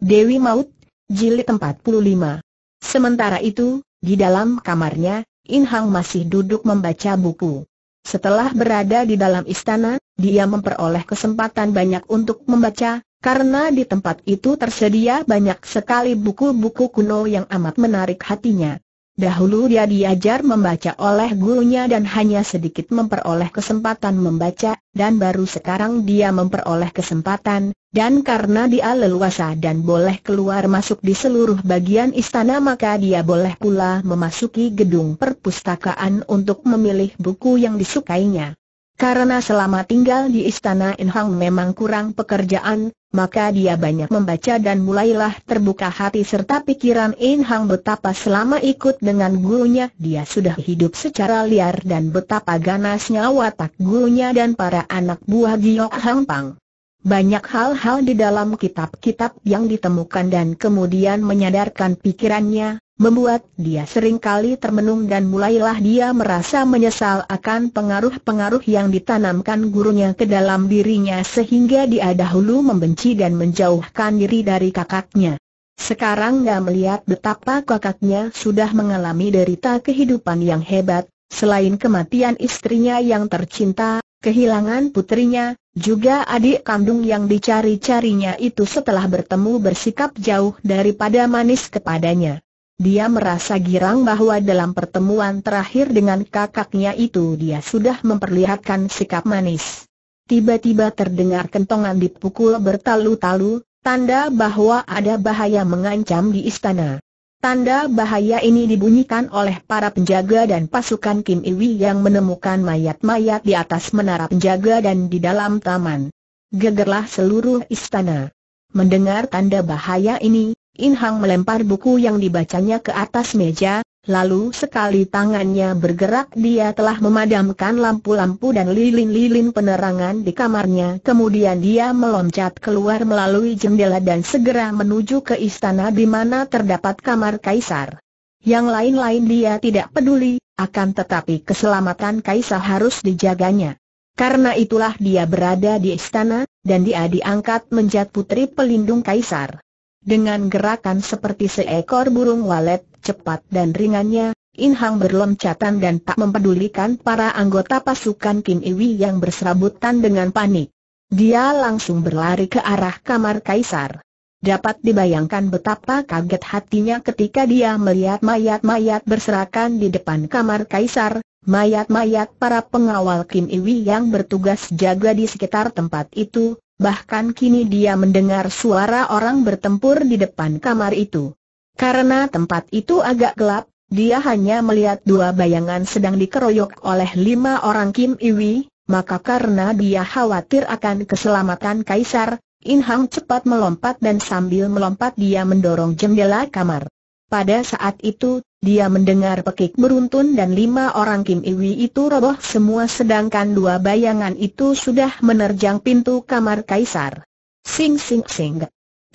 Dewi Maut, Jilid 45. Sementara itu, di dalam kamarnya, In Hang masih duduk membaca buku. Setelah berada di dalam istana, dia memperoleh kesempatan banyak untuk membaca, karena di tempat itu tersedia banyak sekali buku-buku kuno yang amat menarik hatinya. Dahulu dia diajar membaca oleh gurunya dan hanya sedikit memperoleh kesempatan membaca, dan baru sekarang dia memperoleh kesempatan, dan karena dia leluasa dan boleh keluar masuk di seluruh bagian istana maka dia boleh pula memasuki gedung perpustakaan untuk memilih buku yang disukainya. Karena selama tinggal di istana Inhang memang kurang pekerjaan, maka dia banyak membaca dan mulailah terbuka hati serta pikiran Inhang betapa selama ikut dengan gurunya dia sudah hidup secara liar dan betapa ganasnya watak gurunya dan para anak buah Giok Hang Pang. Banyak hal-hal di dalam kitab-kitab yang ditemukan dan kemudian menyadarkan pikirannya, membuat dia sering kali termenung dan mulailah dia merasa menyesal akan pengaruh-pengaruh yang ditanamkan gurunya ke dalam dirinya sehingga dia dahulu membenci dan menjauhkan diri dari kakaknya. Sekarang dia melihat betapa kakaknya sudah mengalami derita kehidupan yang hebat, selain kematian istrinya yang tercinta, kehilangan putrinya, juga adik kandung yang dicari-carinya itu setelah bertemu bersikap jauh daripada manis kepadanya. Dia merasa girang bahwa dalam pertemuan terakhir dengan kakaknya itu dia sudah memperlihatkan sikap manis. Tiba-tiba terdengar kentongan dipukul bertalu-talu, tanda bahwa ada bahaya mengancam di istana. Tanda bahaya ini dibunyikan oleh para penjaga dan pasukan Kim Iwi yang menemukan mayat-mayat di atas menara penjaga dan di dalam taman. Gegerlah seluruh istana. Mendengar tanda bahaya ini, In Hang melempar buku yang dibacanya ke atas meja, lalu sekali tangannya bergerak dia telah memadamkan lampu-lampu dan lilin-lilin penerangan di kamarnya. Kemudian dia meloncat keluar melalui jendela dan segera menuju ke istana di mana terdapat kamar kaisar. Yang lain-lain dia tidak peduli, akan tetapi keselamatan kaisar harus dijaganya. Karena itulah dia berada di istana, dan dia diangkat menjadi putri pelindung kaisar. Dengan gerakan seperti seekor burung walet, cepat dan ringannya, In Hang berloncatan dan tak mempedulikan para anggota pasukan Kim Iwi yang berserabutan dengan panik. Dia langsung berlari ke arah kamar kaisar. Dapat dibayangkan betapa kaget hatinya ketika dia melihat mayat-mayat berserakan di depan kamar kaisar, mayat-mayat para pengawal Kim Iwi yang bertugas jaga di sekitar tempat itu, bahkan kini dia mendengar suara orang bertempur di depan kamar itu. Karena tempat itu agak gelap, dia hanya melihat dua bayangan sedang dikeroyok oleh lima orang Kim Iwi, maka karena dia khawatir akan keselamatan Kaisar, In Hang cepat melompat dan sambil melompat dia mendorong jendela kamar. Pada saat itu, dia mendengar pekik beruntun dan lima orang Kim Iwi itu roboh semua sedangkan dua bayangan itu sudah menerjang pintu kamar Kaisar. Sing sing sing.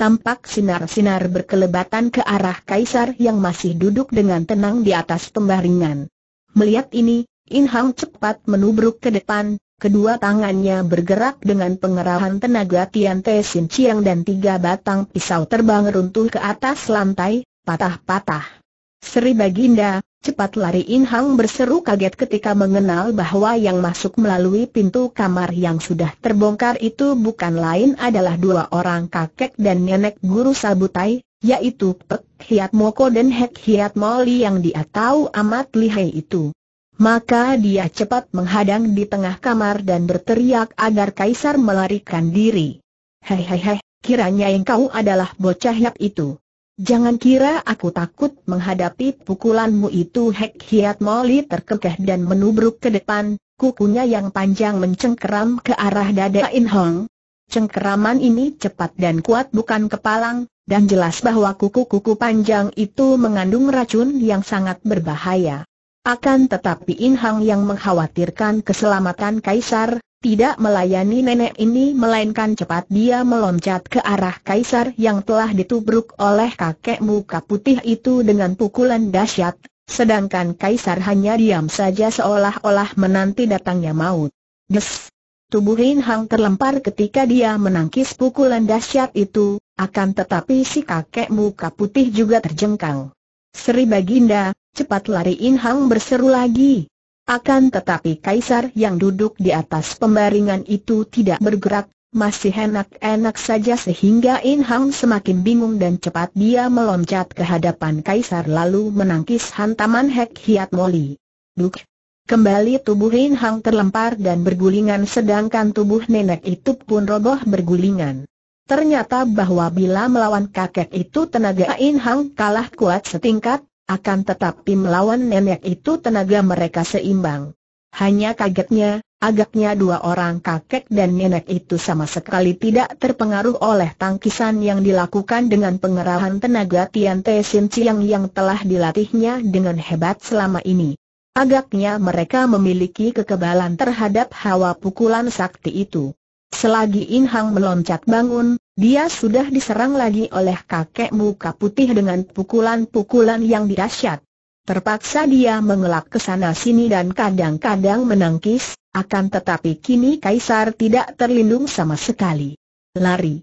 Tampak sinar-sinar berkelebatan ke arah Kaisar yang masih duduk dengan tenang di atas pembaringan. Melihat ini, In Hang cepat menubruk ke depan, kedua tangannya bergerak dengan pengerahan tenaga Tian Te Sin Chiang dan tiga batang pisau terbang runtuh ke atas lantai, patah-patah. Sri Baginda, cepat lari In Hang berseru kaget ketika mengenal bahwa yang masuk melalui pintu kamar yang sudah terbongkar itu bukan lain adalah dua orang kakek dan nenek guru Sabutai, yaitu Pek Hiat Moko dan Hek Hiat Moli yang dia tahu amat lihai itu. Maka dia cepat menghadang di tengah kamar dan berteriak agar Kaisar melarikan diri. Hei hei hei, kiranya engkau adalah bocah yap itu. Jangan kira aku takut menghadapi pukulanmu itu Hek Hiat Moli terkekeh dan menubruk ke depan, kukunya yang panjang mencengkeram ke arah dada In Hong. Cengkeraman ini cepat dan kuat bukan kepalang, dan jelas bahwa kuku-kuku panjang itu mengandung racun yang sangat berbahaya. Akan tetapi In Hong yang mengkhawatirkan keselamatan Kaisar, tidak melayani nenek ini melainkan cepat dia meloncat ke arah kaisar yang telah ditubruk oleh kakek muka putih itu dengan pukulan dahsyat, sedangkan kaisar hanya diam saja seolah-olah menanti datangnya maut. Des! Tubuh In Hang terlempar ketika dia menangkis pukulan dahsyat itu, akan tetapi si kakek muka putih juga terjengkang. Sri Baginda, cepat lari In Hang berseru lagi. Akan tetapi kaisar yang duduk di atas pembaringan itu tidak bergerak, masih enak-enak saja sehingga In Hang semakin bingung dan cepat dia meloncat ke hadapan kaisar lalu menangkis hantaman Hek Hiat Moli. Duk! Kembali tubuh In Hang terlempar dan bergulingan sedangkan tubuh nenek itu pun roboh bergulingan. Ternyata bahwa bila melawan kakek itu tenaga In Hang kalah kuat setingkat, akan tetapi melawan nenek itu tenaga mereka seimbang. Hanya kagetnya, agaknya dua orang kakek dan nenek itu sama sekali tidak terpengaruh oleh tangkisan yang dilakukan dengan pengerahan tenaga Tian Te Sin Chiang yang telah dilatihnya dengan hebat selama ini. Agaknya mereka memiliki kekebalan terhadap hawa pukulan sakti itu. Selagi In Hang meloncat bangun, dia sudah diserang lagi oleh kakek muka putih dengan pukulan-pukulan yang dahsyat. Terpaksa dia mengelak ke sana sini dan kadang-kadang menangkis, akan tetapi kini Kaisar tidak terlindung sama sekali. Lari.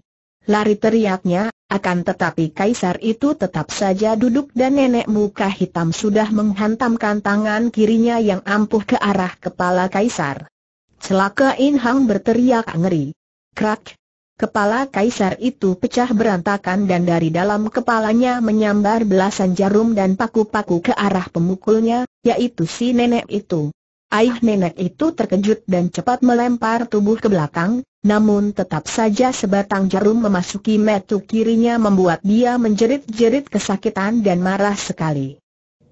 Lari teriaknya, akan tetapi Kaisar itu tetap saja duduk dan nenek muka hitam sudah menghantamkan tangan kirinya yang ampuh ke arah kepala Kaisar. Celaka In Hang berteriak ngeri. Krak, Kepala kaisar itu pecah berantakan dan dari dalam kepalanya menyambar belasan jarum dan paku-paku ke arah pemukulnya, yaitu si nenek itu. Ayah nenek itu terkejut dan cepat melempar tubuh ke belakang, namun tetap saja sebatang jarum memasuki metu kirinya membuat dia menjerit-jerit kesakitan dan marah sekali.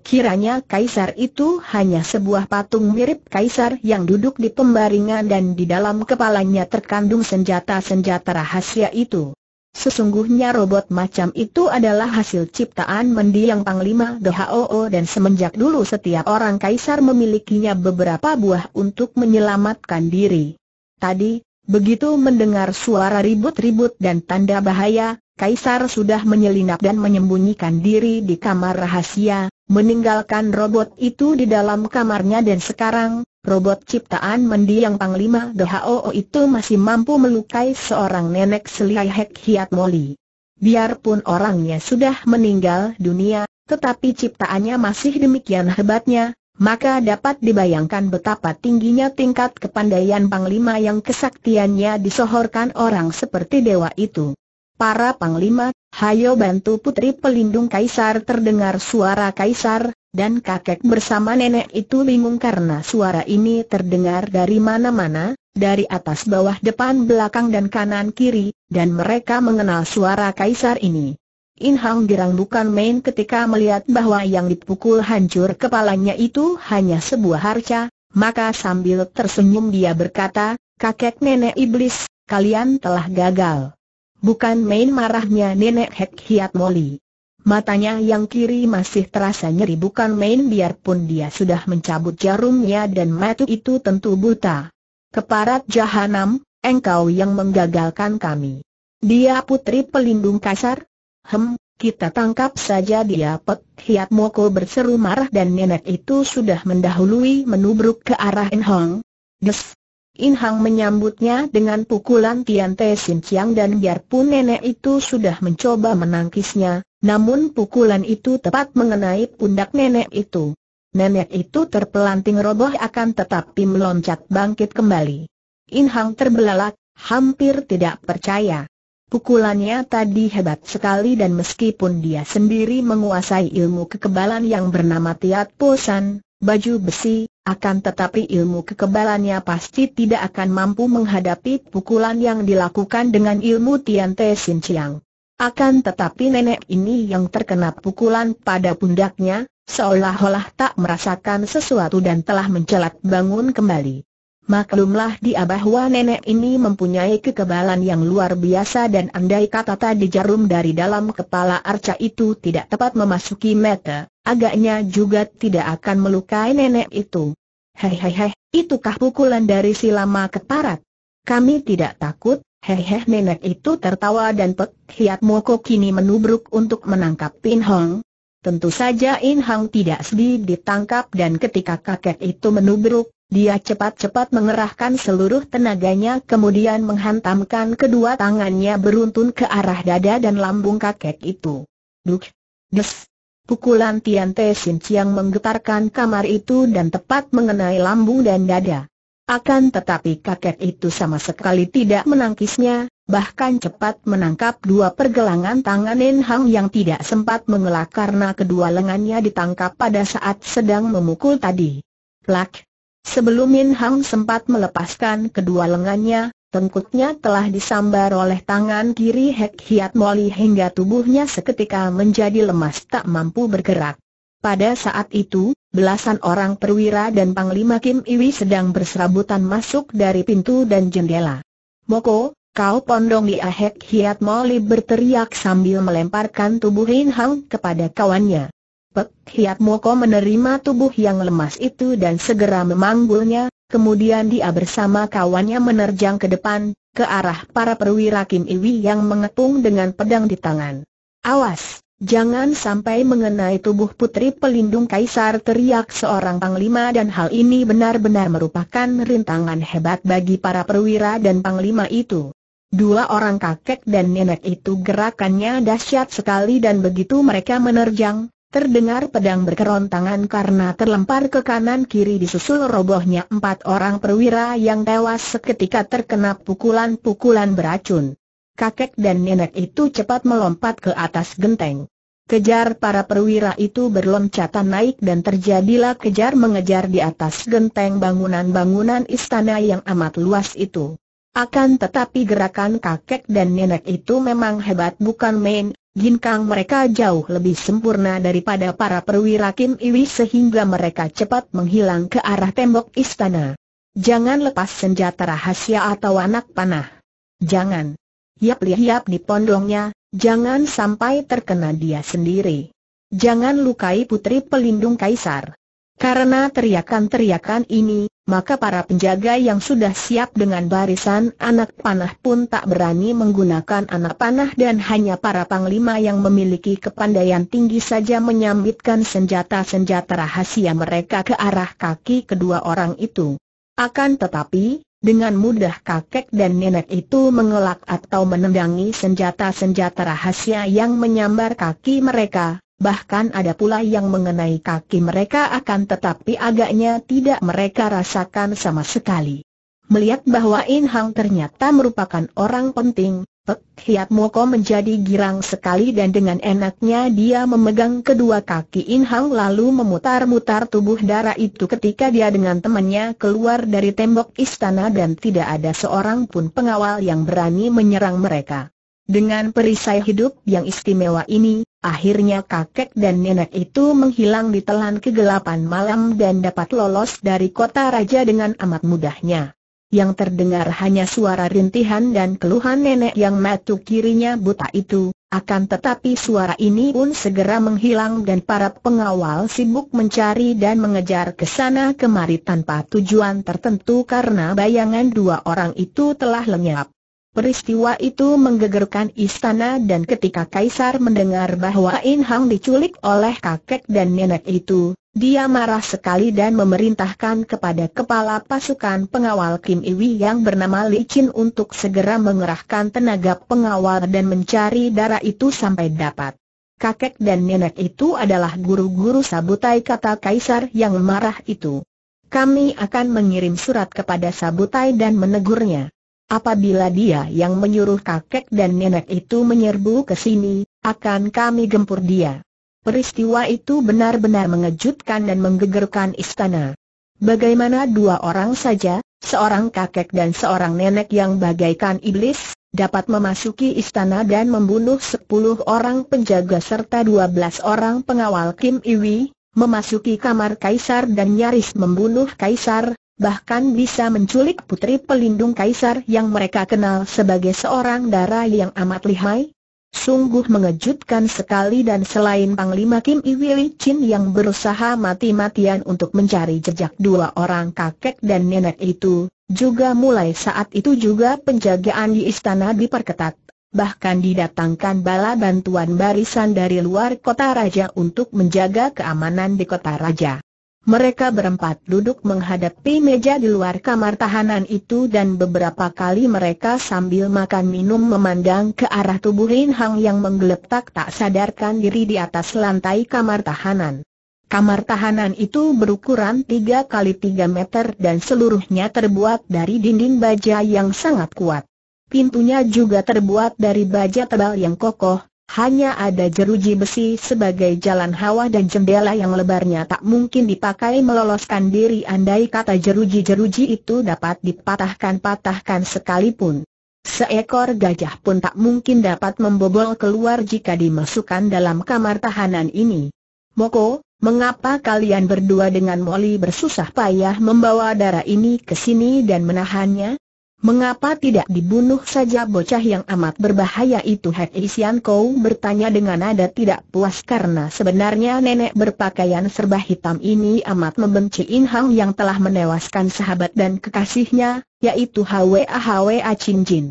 Kiranya kaisar itu hanya sebuah patung mirip kaisar yang duduk di pembaringan dan di dalam kepalanya terkandung senjata-senjata rahasia itu. Sesungguhnya robot macam itu adalah hasil ciptaan mendiang Panglima DHOO dan semenjak dulu setiap orang kaisar memilikinya beberapa buah untuk menyelamatkan diri. Tadi, begitu mendengar suara ribut-ribut dan tanda bahaya, Kaisar sudah menyelinap dan menyembunyikan diri di kamar rahasia, meninggalkan robot itu di dalam kamarnya dan sekarang, robot ciptaan mendiang Panglima Dohao itu masih mampu melukai seorang nenek selihai Hek Hiat Moli. Biarpun orangnya sudah meninggal dunia, tetapi ciptaannya masih demikian hebatnya, maka dapat dibayangkan betapa tingginya tingkat kepandaian Panglima yang kesaktiannya disohorkan orang seperti dewa itu. Para panglima, hayo bantu putri pelindung kaisar terdengar suara kaisar, dan kakek bersama nenek itu bingung karena suara ini terdengar dari mana-mana, dari atas bawah depan belakang dan kanan kiri, dan mereka mengenal suara kaisar ini. In Hang girang bukan main ketika melihat bahwa yang dipukul hancur kepalanya itu hanya sebuah harca, maka sambil tersenyum dia berkata, kakek nenek iblis, kalian telah gagal. Bukan main marahnya nenek Hek Hiat Moli. Matanya yang kiri masih terasa nyeri bukan main biarpun dia sudah mencabut jarumnya dan matu itu tentu buta. Keparat jahanam, engkau yang menggagalkan kami. Dia putri pelindung kasar? Hem, kita tangkap saja dia Pek Hiat Moko berseru marah dan nenek itu sudah mendahului menubruk ke arah Enhong. Des, In Hang menyambutnya dengan pukulan Tian Te Sin Chiang dan biarpun nenek itu sudah mencoba menangkisnya, namun pukulan itu tepat mengenai pundak nenek itu. Nenek itu terpelanting roboh akan tetapi meloncat bangkit kembali. In Hang terbelalak, hampir tidak percaya. Pukulannya tadi hebat sekali dan meskipun dia sendiri menguasai ilmu kekebalan yang bernama Tiat Posan, baju besi, akan tetapi ilmu kekebalannya pasti tidak akan mampu menghadapi pukulan yang dilakukan dengan ilmu Tian Te Sin Chiang. Akan tetapi nenek ini yang terkena pukulan pada pundaknya, seolah-olah tak merasakan sesuatu dan telah mencelat bangun kembali. Maklumlah dia bahwa nenek ini mempunyai kekebalan yang luar biasa dan andai kata tadi jarum dari dalam kepala arca itu tidak tepat memasuki mata, agaknya juga tidak akan melukai nenek itu. Hei hei Hehehe, itukah pukulan dari si lama keparat? Kami tidak takut, hehehe nenek itu tertawa dan Pek Hiat Moko kini menubruk untuk menangkap Pin Hong. Tentu saja In Hang tidak sedih ditangkap dan ketika kakek itu menubruk, dia cepat-cepat mengerahkan seluruh tenaganya kemudian menghantamkan kedua tangannya beruntun ke arah dada dan lambung kakek itu. Duk! Des! Pukulan Tian Te Sin Chiang menggetarkan kamar itu dan tepat mengenai lambung dan dada. Akan tetapi kakek itu sama sekali tidak menangkisnya, bahkan cepat menangkap dua pergelangan tangan Nen Hang yang tidak sempat mengelak karena kedua lengannya ditangkap pada saat sedang memukul tadi. Plak! Sebelum Min Hang sempat melepaskan kedua lengannya, tengkuknya telah disambar oleh tangan kiri Hek Hiat Moli hingga tubuhnya seketika menjadi lemas tak mampu bergerak. Pada saat itu, belasan orang perwira dan Panglima Kim Iwi sedang berserabutan masuk dari pintu dan jendela. Moko, kau pondong di Ahek Hiat Moli berteriak sambil melemparkan tubuh Hin Hang kepada kawannya. Pek Hiat Moko menerima tubuh yang lemas itu dan segera memanggulnya, kemudian dia bersama kawannya menerjang ke depan, ke arah para perwira Kim Iwi yang mengepung dengan pedang di tangan. Awas! Jangan sampai mengenai tubuh putri pelindung kaisar teriak seorang panglima dan hal ini benar-benar merupakan rintangan hebat bagi para perwira dan panglima itu. Dua orang kakek dan nenek itu gerakannya dahsyat sekali dan begitu mereka menerjang, Terdengar pedang berkerontangan karena terlempar ke kanan kiri disusul robohnya empat orang perwira yang tewas seketika terkena pukulan-pukulan beracun. Kakek dan nenek itu cepat melompat ke atas genteng. Kejar para perwira itu berloncatan naik dan terjadilah kejar-mengejar di atas genteng bangunan-bangunan istana yang amat luas itu. Akan tetapi gerakan kakek dan nenek itu memang hebat bukan main, ginkang mereka jauh lebih sempurna daripada para perwira Kim Iwi sehingga mereka cepat menghilang ke arah tembok istana. Jangan lepas senjata rahasia atau anak panah. Jangan. Yap liap di pondongnya, jangan sampai terkena dia sendiri. Jangan lukai putri pelindung kaisar. Karena teriakan-teriakan ini, maka para penjaga yang sudah siap dengan barisan anak panah pun tak berani menggunakan anak panah dan hanya para panglima yang memiliki kepandaian tinggi saja menyambitkan senjata-senjata rahasia mereka ke arah kaki kedua orang itu. Akan tetapi, dengan mudah kakek dan nenek itu mengelak atau menendangi senjata-senjata rahasia yang menyambar kaki mereka, bahkan ada pula yang mengenai kaki mereka akan tetapi agaknya tidak mereka rasakan sama sekali. Melihat bahwa In Hang ternyata merupakan orang penting, Pek Hiat Moko menjadi girang sekali dan dengan enaknya dia memegang kedua kaki In Hang lalu memutar-mutar tubuh darah itu ketika dia dengan temannya keluar dari tembok istana dan tidak ada seorang pun pengawal yang berani menyerang mereka. Dengan perisai hidup yang istimewa ini, Akhirnya kakek dan nenek itu menghilang di telan kegelapan malam dan dapat lolos dari kota raja dengan amat mudahnya. Yang terdengar hanya suara rintihan dan keluhan nenek yang matu kirinya buta itu, akan tetapi suara ini pun segera menghilang dan para pengawal sibuk mencari dan mengejar ke sana kemari tanpa tujuan tertentu karena bayangan dua orang itu telah lenyap. Peristiwa itu menggegerkan istana dan ketika Kaisar mendengar bahwa In Hang diculik oleh kakek dan nenek itu, dia marah sekali dan memerintahkan kepada kepala pasukan pengawal Kim Iwi yang bernama Li Chin untuk segera mengerahkan tenaga pengawal dan mencari darah itu sampai dapat. Kakek dan nenek itu adalah guru-guru sabutai kata Kaisar yang marah itu. Kami akan mengirim surat kepada sabutai dan menegurnya. Apabila dia yang menyuruh kakek dan nenek itu menyerbu ke sini, akan kami gempur dia. Peristiwa itu benar-benar mengejutkan dan menggegerkan istana. Bagaimana dua orang saja, seorang kakek dan seorang nenek yang bagaikan iblis, dapat memasuki istana dan membunuh sepuluh orang penjaga serta dua belas orang pengawal Kim Iwi, memasuki kamar kaisar dan nyaris membunuh kaisar, bahkan bisa menculik putri pelindung kaisar yang mereka kenal sebagai seorang darah yang amat lihai? Sungguh mengejutkan sekali dan selain Panglima Kim Iwili Chin yang berusaha mati-matian untuk mencari jejak dua orang kakek dan nenek itu, juga mulai saat itu juga penjagaan di istana diperketat. Bahkan didatangkan bala bantuan barisan dari luar kota raja untuk menjaga keamanan di kota raja. Mereka berempat duduk menghadapi meja di luar kamar tahanan itu dan beberapa kali mereka sambil makan minum memandang ke arah tubuh Lin Hang yang menggeletak tak sadarkan diri di atas lantai kamar tahanan. Kamar tahanan itu berukuran 3 kali 3 meter dan seluruhnya terbuat dari dinding baja yang sangat kuat. Pintunya juga terbuat dari baja tebal yang kokoh, hanya ada jeruji besi sebagai jalan hawa dan jendela yang lebarnya tak mungkin dipakai meloloskan diri andai kata jeruji-jeruji itu dapat dipatahkan-patahkan sekalipun. Seekor gajah pun tak mungkin dapat membobol keluar jika dimasukkan dalam kamar tahanan ini. Moko, Mengapa kalian berdua dengan Molly bersusah payah membawa darah ini ke sini dan menahannya? Mengapa tidak dibunuh saja bocah yang amat berbahaya itu Hek Isian Kou bertanya dengan nada tidak puas karena sebenarnya nenek berpakaian serba hitam ini amat membenci In Hang yang telah menewaskan sahabat dan kekasihnya, yaitu Hwa Hwa Chin Jin.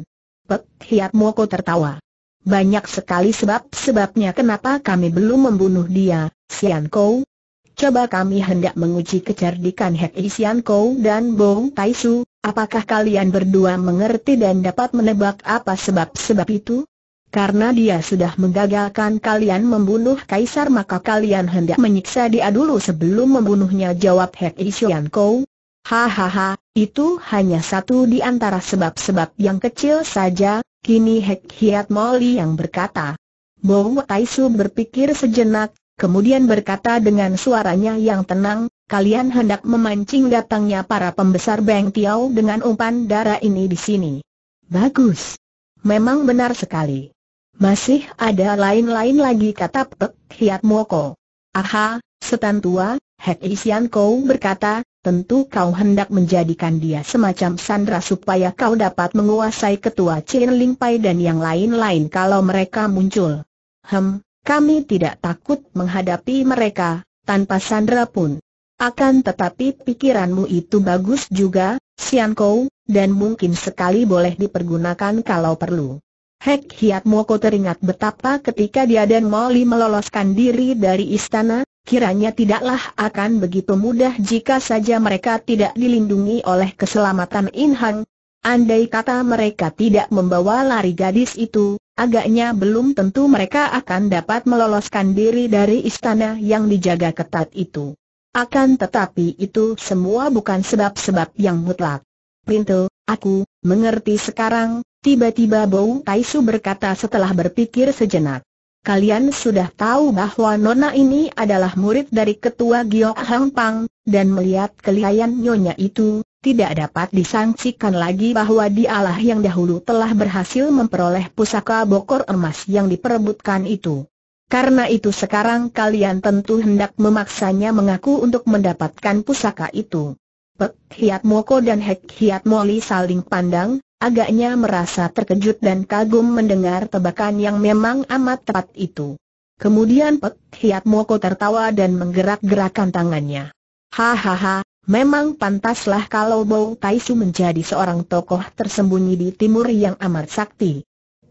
Pek Hiat Moko tertawa. Banyak sekali sebab-sebabnya kenapa kami belum membunuh dia, Sian Kou, coba kami hendak menguji kecerdikan Hek Isian Kou dan Bong Tai Su, apakah kalian berdua mengerti dan dapat menebak apa sebab-sebab itu? Karena dia sudah menggagalkan kalian membunuh kaisar maka kalian hendak menyiksa dia dulu sebelum membunuhnya jawab Hek Isian Kou. Hahaha, itu hanya satu di antara sebab-sebab yang kecil saja, kini Hek Hiat Moli yang berkata. Bo Su berpikir sejenak, kemudian berkata dengan suaranya yang tenang, kalian hendak memancing datangnya para pembesar Beng Tiao dengan umpan darah ini di sini. Bagus. Memang benar sekali. Masih ada lain-lain lagi kata Pek Hiat Moko. Aha, setan tua, Hek Isian Kou berkata, Tentu kau hendak menjadikan dia semacam sandra supaya kau dapat menguasai ketua Chin Ling Pai dan yang lain-lain kalau mereka muncul. Hem, kami tidak takut menghadapi mereka, tanpa Sandra pun. Akan tetapi pikiranmu itu bagus juga, Sian Kou, dan mungkin sekali boleh dipergunakan kalau perlu. Hek Hiat Moko teringat betapa ketika dia dan Molly meloloskan diri dari istana, kiranya tidaklah akan begitu mudah jika saja mereka tidak dilindungi oleh keselamatan Inhang. Andai kata mereka tidak membawa lari gadis itu, agaknya belum tentu mereka akan dapat meloloskan diri dari istana yang dijaga ketat itu. Akan tetapi itu semua bukan sebab-sebab yang mutlak. Pintu, aku, mengerti sekarang, tiba-tiba Bau Taisu berkata setelah berpikir sejenak. Kalian sudah tahu bahwa Nona ini adalah murid dari ketua Giok Hang Pang, dan melihat kelihayan Nyonya itu, tidak dapat disangsikan lagi bahwa dialah yang dahulu telah berhasil memperoleh pusaka bokor emas yang diperebutkan itu. Karena itu sekarang kalian tentu hendak memaksanya mengaku untuk mendapatkan pusaka itu. Pek Hiat Moko dan Hek Hiat Moli saling pandang, agaknya merasa terkejut dan kagum mendengar tebakan yang memang amat tepat itu. Kemudian Pek Hiat Moko tertawa dan menggerak gerakkan tangannya. Hahaha, Memang pantaslah kalau Bau Taisu menjadi seorang tokoh tersembunyi di timur yang amat sakti.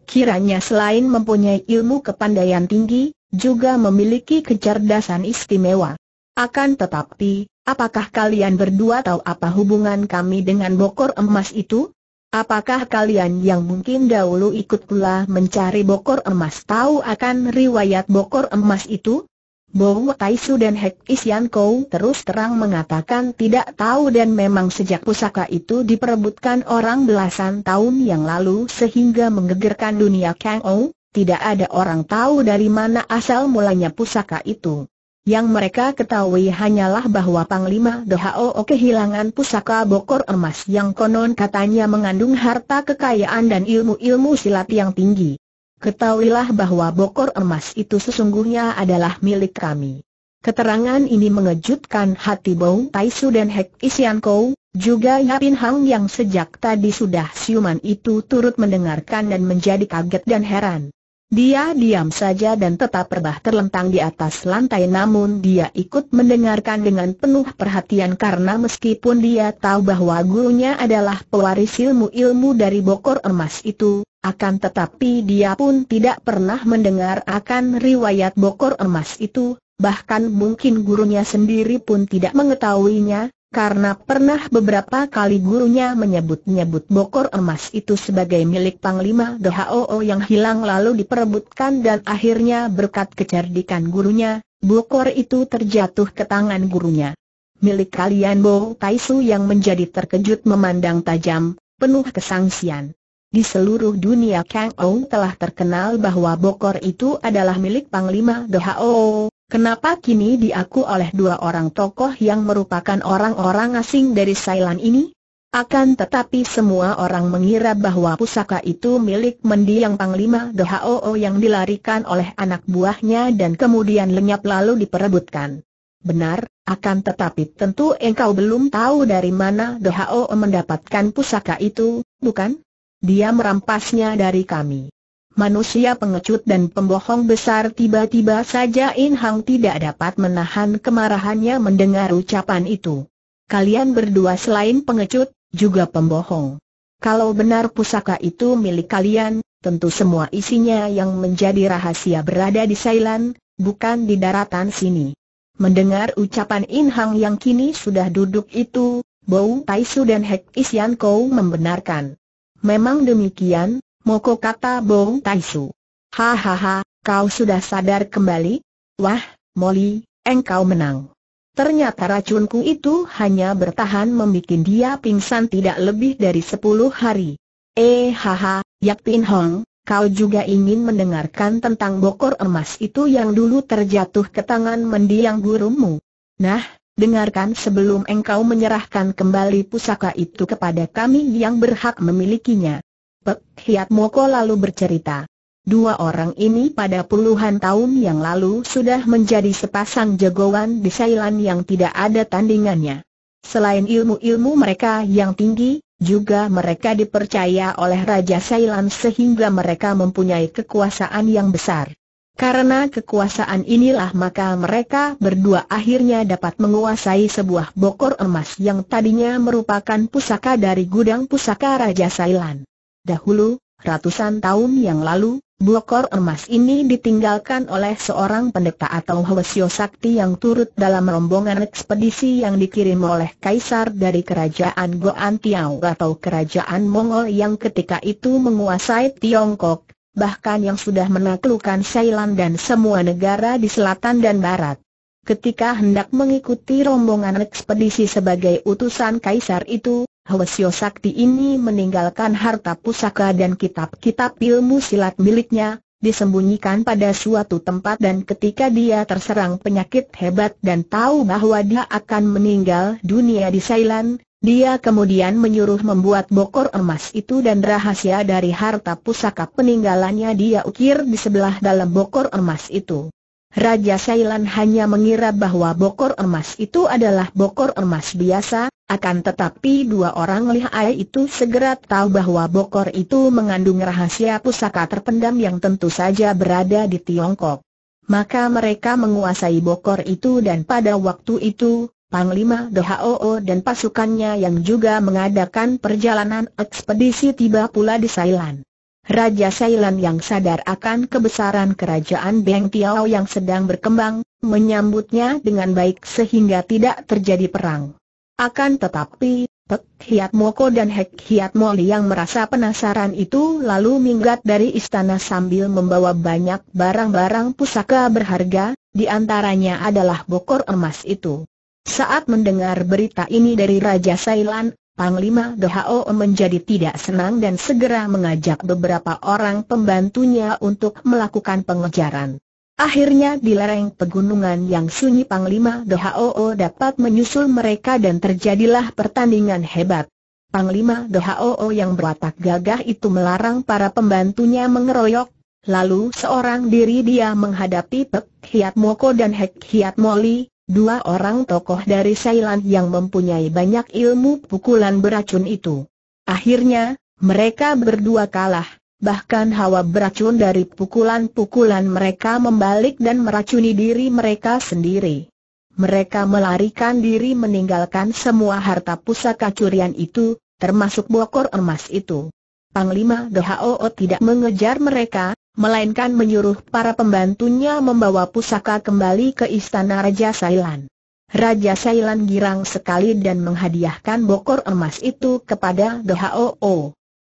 Kiranya selain mempunyai ilmu kepandaian tinggi, juga memiliki kecerdasan istimewa. Akan tetapi, apakah kalian berdua tahu apa hubungan kami dengan bokor emas itu? Apakah kalian yang mungkin dahulu ikut pula mencari bokor emas tahu akan riwayat bokor emas itu? Bou Taisu dan Hek Isian Kou terus terang mengatakan tidak tahu dan memang sejak pusaka itu diperebutkan orang belasan tahun yang lalu sehingga menggegerkan dunia Kang Ou, tidak ada orang tahu dari mana asal mulanya pusaka itu. Yang mereka ketahui hanyalah bahwa Panglima Dohao kehilangan pusaka bokor emas yang konon katanya mengandung harta kekayaan dan ilmu-ilmu silat yang tinggi. Ketahuilah bahwa bokor emas itu sesungguhnya adalah milik kami. Keterangan ini mengejutkan hati Tai Taisu dan Hek Isian Kou, juga Yapin Hang yang sejak tadi sudah siuman itu turut mendengarkan dan menjadi kaget dan heran. Dia diam saja dan tetap rebah terlentang di atas lantai namun dia ikut mendengarkan dengan penuh perhatian karena meskipun dia tahu bahwa gurunya adalah pewaris ilmu-ilmu dari bokor emas itu, akan tetapi dia pun tidak pernah mendengar akan riwayat bokor emas itu, bahkan mungkin gurunya sendiri pun tidak mengetahuinya, karena pernah beberapa kali gurunya menyebut-nyebut bokor emas itu sebagai milik Panglima GHOO yang hilang lalu diperebutkan dan akhirnya berkat kecerdikan gurunya, bokor itu terjatuh ke tangan gurunya. Milik kalian Bo Taisu yang menjadi terkejut memandang tajam, penuh kesangsian. Di seluruh dunia Kang Ong telah terkenal bahwa bokor itu adalah milik Panglima GHOO, Kenapa kini diaku oleh dua orang tokoh yang merupakan orang-orang asing dari Sailan ini? Akan tetapi semua orang mengira bahwa pusaka itu milik mendiang Panglima Dohoo yang dilarikan oleh anak buahnya dan kemudian lenyap lalu diperebutkan. Benar, akan tetapi tentu engkau belum tahu dari mana Dohoo mendapatkan pusaka itu, bukan? Dia merampasnya dari kami manusia pengecut dan pembohong besar tiba-tiba saja In Hang tidak dapat menahan kemarahannya mendengar ucapan itu. Kalian berdua selain pengecut, juga pembohong. Kalau benar pusaka itu milik kalian, tentu semua isinya yang menjadi rahasia berada di Thailand, bukan di daratan sini. Mendengar ucapan In Hang yang kini sudah duduk itu, Bau Taisu dan Hek Isian Kou membenarkan. Memang demikian, Moko kata Bong Taisu. Hahaha, kau sudah sadar kembali? Wah, Molly, engkau menang. Ternyata racunku itu hanya bertahan membuat dia pingsan tidak lebih dari sepuluh hari. Eh haha, Yap Pin Hong, kau juga ingin mendengarkan tentang bokor emas itu yang dulu terjatuh ke tangan mendiang gurumu. Nah, dengarkan sebelum engkau menyerahkan kembali pusaka itu kepada kami yang berhak memilikinya. Pek Hiat Moko lalu bercerita. Dua orang ini pada puluhan tahun yang lalu sudah menjadi sepasang jagoan di Thailand yang tidak ada tandingannya. Selain ilmu-ilmu mereka yang tinggi, juga mereka dipercaya oleh Raja Thailand sehingga mereka mempunyai kekuasaan yang besar. Karena kekuasaan inilah maka mereka berdua akhirnya dapat menguasai sebuah bokor emas yang tadinya merupakan pusaka dari gudang pusaka Raja Thailand. Dahulu, ratusan tahun yang lalu, blokor emas ini ditinggalkan oleh seorang pendeta atau Hwasyo Sakti yang turut dalam rombongan ekspedisi yang dikirim oleh kaisar dari kerajaan Goan Tiau atau kerajaan Mongol yang ketika itu menguasai Tiongkok, bahkan yang sudah menaklukkan Thailand dan semua negara di selatan dan barat. Ketika hendak mengikuti rombongan ekspedisi sebagai utusan kaisar itu, Hwasyo Sakti ini meninggalkan harta pusaka dan kitab-kitab ilmu silat miliknya, disembunyikan pada suatu tempat dan ketika dia terserang penyakit hebat dan tahu bahwa dia akan meninggal dunia di Thailand, dia kemudian menyuruh membuat bokor emas itu dan rahasia dari harta pusaka peninggalannya dia ukir di sebelah dalam bokor emas itu. Raja Sailan hanya mengira bahwa bokor emas itu adalah bokor emas biasa, akan tetapi dua orang lihai itu segera tahu bahwa bokor itu mengandung rahasia pusaka terpendam yang tentu saja berada di Tiongkok. Maka mereka menguasai bokor itu dan pada waktu itu, Panglima DHOO dan pasukannya yang juga mengadakan perjalanan ekspedisi tiba pula di Sailan. Raja Sailan yang sadar akan kebesaran kerajaan Beng Tiao yang sedang berkembang, menyambutnya dengan baik sehingga tidak terjadi perang. Akan tetapi, Pek Hiat Moko dan Hek Hiat Moli yang merasa penasaran itu lalu minggat dari istana sambil membawa banyak barang-barang pusaka berharga, di antaranya adalah bokor emas itu. Saat mendengar berita ini dari Raja Sailan, Panglima Gho menjadi tidak senang dan segera mengajak beberapa orang pembantunya untuk melakukan pengejaran. Akhirnya di lereng pegunungan yang sunyi Panglima DHOO dapat menyusul mereka dan terjadilah pertandingan hebat. Panglima DHOO yang berwatak gagah itu melarang para pembantunya mengeroyok, lalu seorang diri dia menghadapi Pek Hiat Moko dan Hek Hiat Moli, dua orang tokoh dari Thailand yang mempunyai banyak ilmu pukulan beracun itu. Akhirnya, mereka berdua kalah bahkan hawa beracun dari pukulan-pukulan mereka membalik dan meracuni diri mereka sendiri. Mereka melarikan diri meninggalkan semua harta pusaka curian itu, termasuk bokor emas itu. Panglima Dhao tidak mengejar mereka, melainkan menyuruh para pembantunya membawa pusaka kembali ke istana Raja Sailan. Raja Sailan girang sekali dan menghadiahkan bokor emas itu kepada Dhao.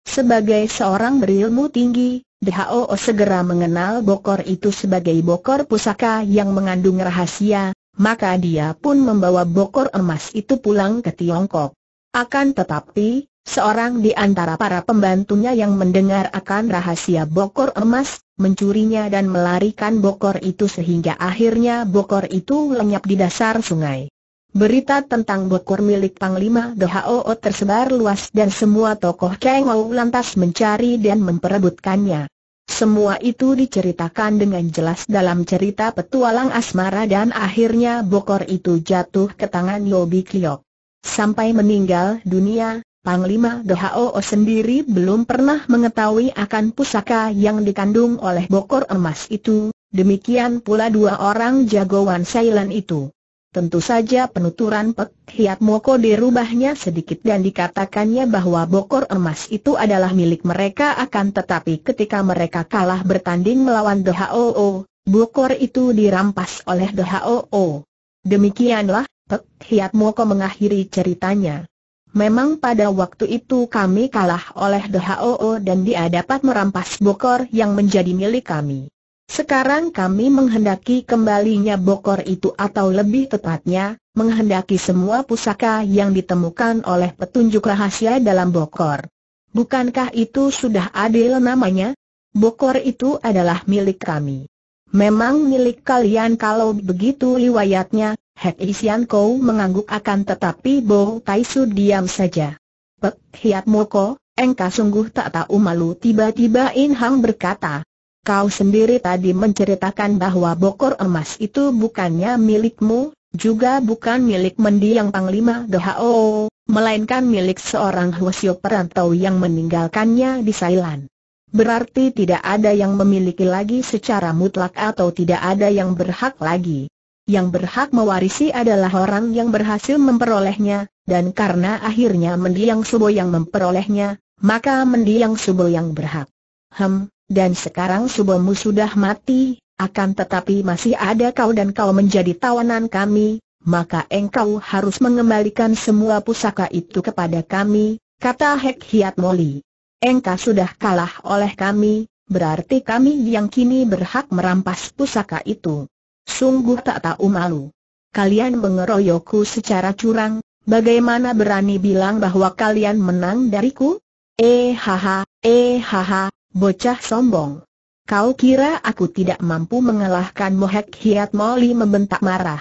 Sebagai seorang berilmu tinggi, DHO segera mengenal bokor itu sebagai bokor pusaka yang mengandung rahasia, maka dia pun membawa bokor emas itu pulang ke Tiongkok. Akan tetapi, seorang di antara para pembantunya yang mendengar akan rahasia bokor emas, mencurinya dan melarikan bokor itu sehingga akhirnya bokor itu lenyap di dasar sungai. Berita tentang bokor milik Panglima Dohao tersebar luas dan semua tokoh Kang Ou lantas mencari dan memperebutkannya. Semua itu diceritakan dengan jelas dalam cerita petualang asmara dan akhirnya bokor itu jatuh ke tangan Yobi Kliok. Sampai meninggal dunia, Panglima Dohao sendiri belum pernah mengetahui akan pusaka yang dikandung oleh bokor emas itu, demikian pula dua orang jagoan Sailan itu. Tentu saja penuturan Pek Hiat Moko dirubahnya sedikit dan dikatakannya bahwa bokor emas itu adalah milik mereka akan tetapi ketika mereka kalah bertanding melawan DHOO, bokor itu dirampas oleh DHOO. Demikianlah, Pek Hiat Moko mengakhiri ceritanya. Memang pada waktu itu kami kalah oleh DHOO dan dia dapat merampas bokor yang menjadi milik kami. Sekarang kami menghendaki kembalinya bokor itu atau lebih tepatnya, menghendaki semua pusaka yang ditemukan oleh petunjuk rahasia dalam bokor. Bukankah itu sudah adil namanya? Bokor itu adalah milik kami. Memang milik kalian kalau begitu riwayatnya, Hek Isian Kou mengangguk akan tetapi Bo Taisu diam saja. Pek Hiat Moko, engkau sungguh tak tahu malu tiba-tiba In Hang berkata, Kau sendiri tadi menceritakan bahwa bokor emas itu bukannya milikmu, juga bukan milik mendiang Panglima Dho, melainkan milik seorang Hwasyo perantau yang meninggalkannya di Sailan. Berarti tidak ada yang memiliki lagi secara mutlak atau tidak ada yang berhak lagi. Yang berhak mewarisi adalah orang yang berhasil memperolehnya, dan karena akhirnya mendiang subo yang memperolehnya, maka mendiang subo yang berhak. Hem, dan sekarang subomu sudah mati, akan tetapi masih ada kau dan kau menjadi tawanan kami, maka engkau harus mengembalikan semua pusaka itu kepada kami, kata Hek Hiat Moli. Engkau sudah kalah oleh kami, berarti kami yang kini berhak merampas pusaka itu. Sungguh tak tahu malu. Kalian mengeroyokku secara curang, bagaimana berani bilang bahwa kalian menang dariku? Eh haha, eh haha, Bocah sombong. Kau kira aku tidak mampu mengalahkan Mohek Hiat Moli membentak marah.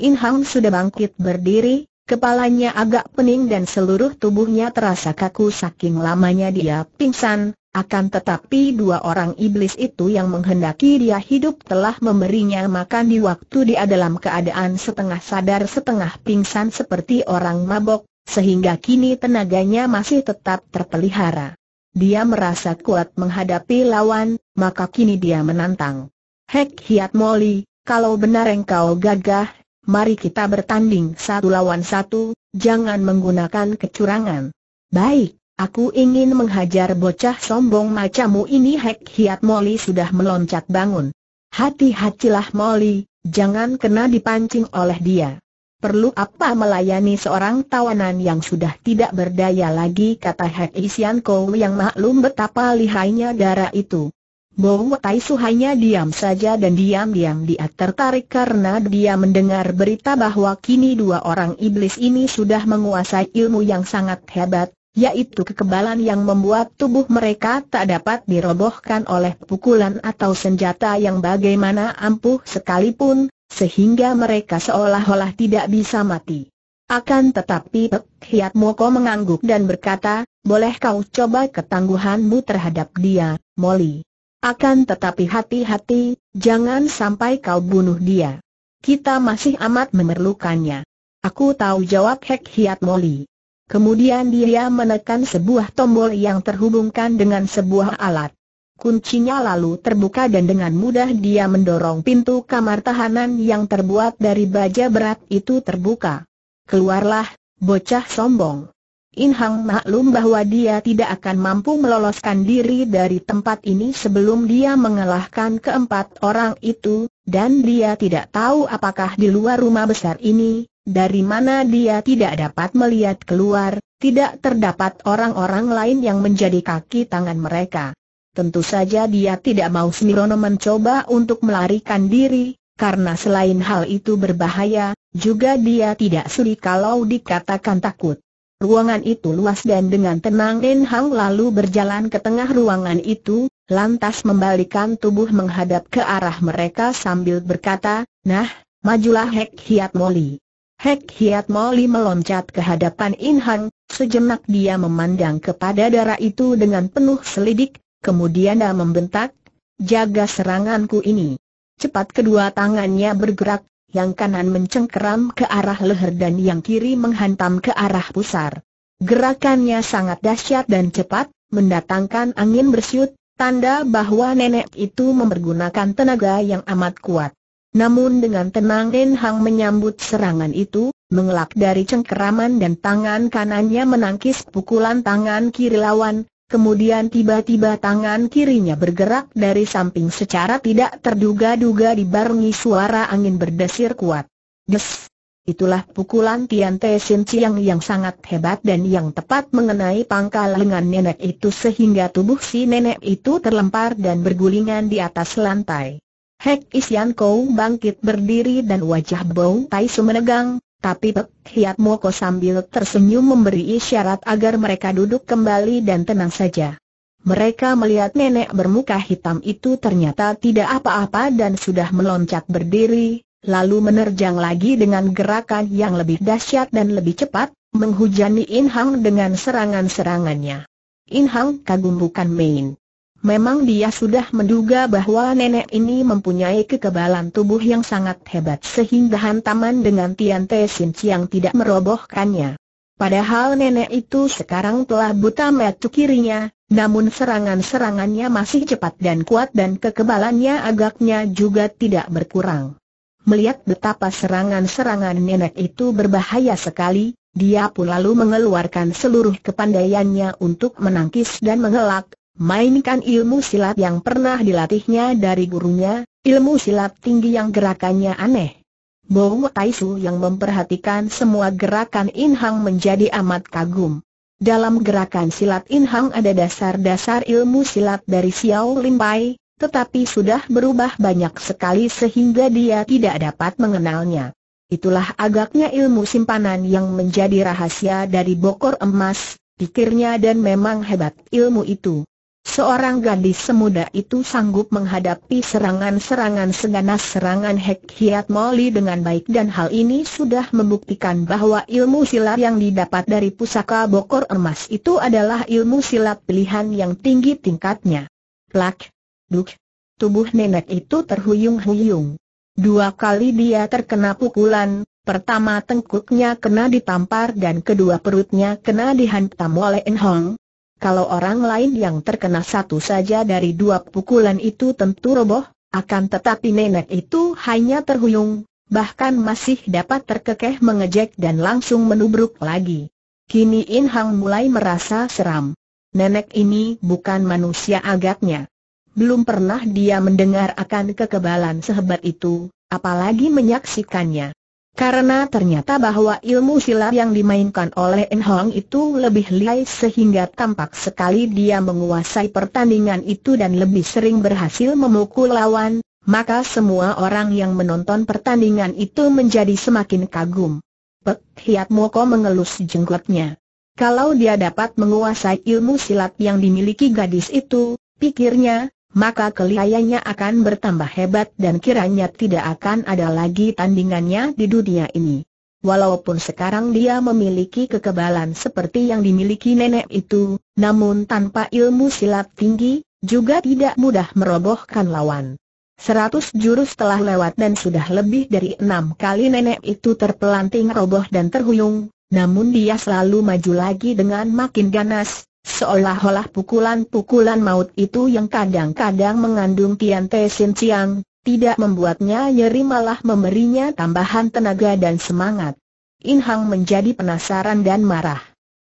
In Hang sudah bangkit berdiri, kepalanya agak pening dan seluruh tubuhnya terasa kaku saking lamanya dia pingsan, akan tetapi dua orang iblis itu yang menghendaki dia hidup telah memberinya makan di waktu dia dalam keadaan setengah sadar setengah pingsan seperti orang mabok, sehingga kini tenaganya masih tetap terpelihara dia merasa kuat menghadapi lawan, maka kini dia menantang. Hek Hiat Moli, kalau benar engkau gagah, mari kita bertanding satu lawan satu, jangan menggunakan kecurangan. Baik, aku ingin menghajar bocah sombong macammu ini Hek Hiat Moli sudah meloncat bangun. Hati-hatilah Moli, jangan kena dipancing oleh dia. Perlu apa melayani seorang tawanan yang sudah tidak berdaya lagi kata Hek Isian Kou yang maklum betapa lihainya darah itu. Bowo Tai Su hanya diam saja dan diam-diam dia tertarik karena dia mendengar berita bahwa kini dua orang iblis ini sudah menguasai ilmu yang sangat hebat, yaitu kekebalan yang membuat tubuh mereka tak dapat dirobohkan oleh pukulan atau senjata yang bagaimana ampuh sekalipun, sehingga mereka seolah-olah tidak bisa mati. Akan tetapi Pek Hiat Moko mengangguk dan berkata, boleh kau coba ketangguhanmu terhadap dia, Molly. Akan tetapi hati-hati, jangan sampai kau bunuh dia. Kita masih amat memerlukannya. Aku tahu jawab Hek Hiat Molly. Kemudian dia menekan sebuah tombol yang terhubungkan dengan sebuah alat. Kuncinya lalu terbuka dan dengan mudah dia mendorong pintu kamar tahanan yang terbuat dari baja berat itu terbuka. Keluarlah, bocah sombong. In Hang maklum bahwa dia tidak akan mampu meloloskan diri dari tempat ini sebelum dia mengalahkan keempat orang itu, dan dia tidak tahu apakah di luar rumah besar ini, dari mana dia tidak dapat melihat keluar, tidak terdapat orang-orang lain yang menjadi kaki tangan mereka. Tentu saja dia tidak mau Smirono mencoba untuk melarikan diri, karena selain hal itu berbahaya, juga dia tidak sulit kalau dikatakan takut. Ruangan itu luas dan dengan tenang Ren Hang lalu berjalan ke tengah ruangan itu, lantas membalikan tubuh menghadap ke arah mereka sambil berkata, Nah, majulah Hek Hiat Moli. Hek Hiat Moli meloncat ke hadapan In Hang, sejenak dia memandang kepada darah itu dengan penuh selidik, Kemudian dia membentak, jaga seranganku ini. Cepat kedua tangannya bergerak, yang kanan mencengkeram ke arah leher dan yang kiri menghantam ke arah pusar. Gerakannya sangat dahsyat dan cepat, mendatangkan angin bersiut, tanda bahwa nenek itu mempergunakan tenaga yang amat kuat. Namun dengan tenang Nen Hang menyambut serangan itu, mengelak dari cengkeraman dan tangan kanannya menangkis pukulan tangan kiri lawan, Kemudian tiba-tiba tangan kirinya bergerak dari samping secara tidak terduga-duga dibarengi suara angin berdesir kuat. Des! Itulah pukulan Tian Te Sin Chiang yang sangat hebat dan yang tepat mengenai pangkal lengan nenek itu sehingga tubuh si nenek itu terlempar dan bergulingan di atas lantai. Hek Isian Kou bangkit berdiri dan wajah Bow Tai menegang, tapi Pek Hiat Moko sambil tersenyum memberi isyarat agar mereka duduk kembali dan tenang saja. Mereka melihat nenek bermuka hitam itu ternyata tidak apa-apa dan sudah meloncat berdiri, lalu menerjang lagi dengan gerakan yang lebih dahsyat dan lebih cepat, menghujani Inhang dengan serangan-serangannya. Inhang kagum bukan main. Memang dia sudah menduga bahwa nenek ini mempunyai kekebalan tubuh yang sangat hebat sehingga hantaman dengan Tian Te Sin Chiang tidak merobohkannya. Padahal nenek itu sekarang telah buta mata kirinya, namun serangan-serangannya masih cepat dan kuat dan kekebalannya agaknya juga tidak berkurang. Melihat betapa serangan-serangan nenek itu berbahaya sekali, dia pun lalu mengeluarkan seluruh kepandaiannya untuk menangkis dan mengelak, mainkan ilmu silat yang pernah dilatihnya dari gurunya, ilmu silat tinggi yang gerakannya aneh. Bowo Taisu yang memperhatikan semua gerakan In Hang menjadi amat kagum. Dalam gerakan silat In Hang ada dasar-dasar ilmu silat dari Xiao Lim Pai, tetapi sudah berubah banyak sekali sehingga dia tidak dapat mengenalnya. Itulah agaknya ilmu simpanan yang menjadi rahasia dari bokor emas, pikirnya dan memang hebat ilmu itu. Seorang gadis semuda itu sanggup menghadapi serangan-serangan seganas serangan Hek Hiat Moli dengan baik dan hal ini sudah membuktikan bahwa ilmu silat yang didapat dari pusaka Bokor Emas itu adalah ilmu silat pilihan yang tinggi tingkatnya. Plak, duk, tubuh nenek itu terhuyung-huyung. Dua kali dia terkena pukulan, pertama tengkuknya kena ditampar dan kedua perutnya kena dihantam oleh Enhong kalau orang lain yang terkena satu saja dari dua pukulan itu tentu roboh, akan tetapi nenek itu hanya terhuyung, bahkan masih dapat terkekeh mengejek dan langsung menubruk lagi. Kini In Hang mulai merasa seram. Nenek ini bukan manusia agaknya. Belum pernah dia mendengar akan kekebalan sehebat itu, apalagi menyaksikannya. Karena ternyata bahwa ilmu silat yang dimainkan oleh En Hong itu lebih lihai sehingga tampak sekali dia menguasai pertandingan itu dan lebih sering berhasil memukul lawan, maka semua orang yang menonton pertandingan itu menjadi semakin kagum. Pek Hiat Moko mengelus jenggotnya. Kalau dia dapat menguasai ilmu silat yang dimiliki gadis itu, pikirnya, maka keliayanya akan bertambah hebat dan kiranya tidak akan ada lagi tandingannya di dunia ini. Walaupun sekarang dia memiliki kekebalan seperti yang dimiliki nenek itu, namun tanpa ilmu silat tinggi, juga tidak mudah merobohkan lawan. Seratus jurus telah lewat dan sudah lebih dari enam kali nenek itu terpelanting roboh dan terhuyung, namun dia selalu maju lagi dengan makin ganas, Seolah-olah pukulan-pukulan maut itu yang kadang-kadang mengandung Tian Te Sin Chiang, tidak membuatnya nyeri malah memberinya tambahan tenaga dan semangat. In Hang menjadi penasaran dan marah.